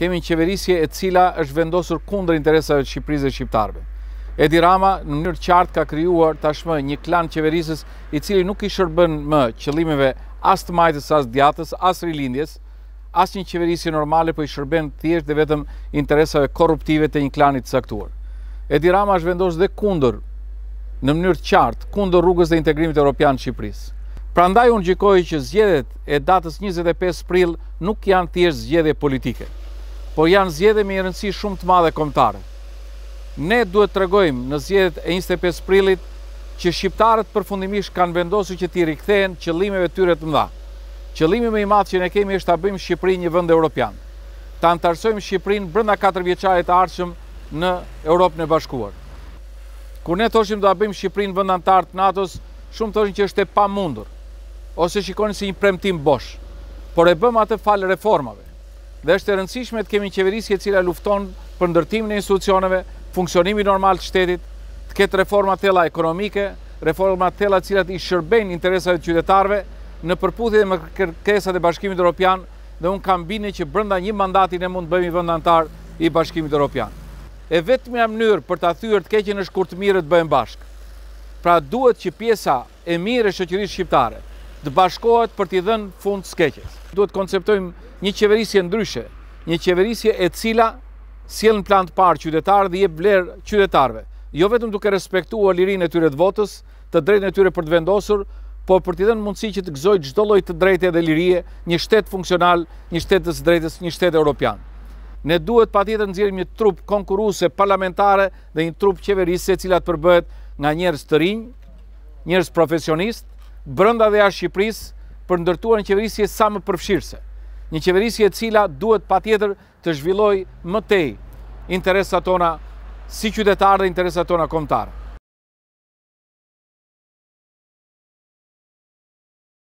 kemi një qeverisje e cila është vendosur kundër interesave të Shqipërisë dhe shqiptarëve. Edi Rama në mënyrë qartë ka krijuar tashmë një klan qeverisës i cili nuk i shërbën më qëllimeve as të majtës as djatës, as rilindjes, as një qeverisje normale, për po i shërben thjesht dhe vetëm interesave korruptive të një klanit të caktuar. Edi Rama është vendosur dhe kundër në mënyrë qartë kundër rrugës së integrimit evropian të Shqipërisë. Prandaj unë gjikoj që zgjedhjet e datës 25 prill nuk janë thjesht zgjedhje politike por janë zjedhe me një rëndësi shumë të madhe komtare. Ne duhet të regojmë në zjedhet e 25 prilit që shqiptarët përfundimisht kanë vendosu që ti rikthejnë qëllimeve tyre të mëdha. Qëllimi me i madhë që ne kemi është të bëjmë Shqipëri një vënd europian, të antarësojmë Shqipërin brënda 4 vjeqarit arqëm në Europë në bashkuar. Kur ne toshim të bëjmë Shqipërin vënd antarë të NATO-s, shumë toshim që është e pa mundur, ose shikoni si një premtim bosh, por e bëm atë falë reformave dhe është e rëndësishme të kemi në qeverisje cila lufton për ndërtimin e institucioneve, funksionimi normal të shtetit, të ketë reforma tela ekonomike, reforma tela cilat i shërben interesat e qytetarve në përputhje me kërkesat e bashkimit Europian dhe unë kam bine që brënda një mandatin e mund të bëjmë i vëndantar i bashkimit Europian. E vetëmi mënyrë për të athyër të keqin është kur të mirë të bëjmë bashkë. Pra duhet që pjesa e mirë e shëqërisë shqiptare, të bashkohet për t'i dhenë fund skeqes. Duhet konceptojmë një qeverisje ndryshe, një qeverisje e cila s'jel në plan të parë qytetarë dhe jep vlerë qytetarëve. Jo vetëm duke respektua lirin e tyre të votës, të drejtën e tyre për të vendosur, po për t'i dhenë mundësi që të gëzoj gjdo loj të drejtë dhe lirie një shtetë funksional, një shtetës drejtës, një shtetë europian. Ne duhet pa të nëzirëm një trup konkuruse parlamentare dhe një trup qeverise cilat përbëhet nga njerës të rinjë, njerës profesionistë, brënda dhe ashtë Shqipëris për ndërtuar një qeverisje sa më përfshirëse. Një qeverisje e cila duhet pa tjetër të zhvilloj mëtej interesat tona si qytetarë dhe interesat tona komtarë.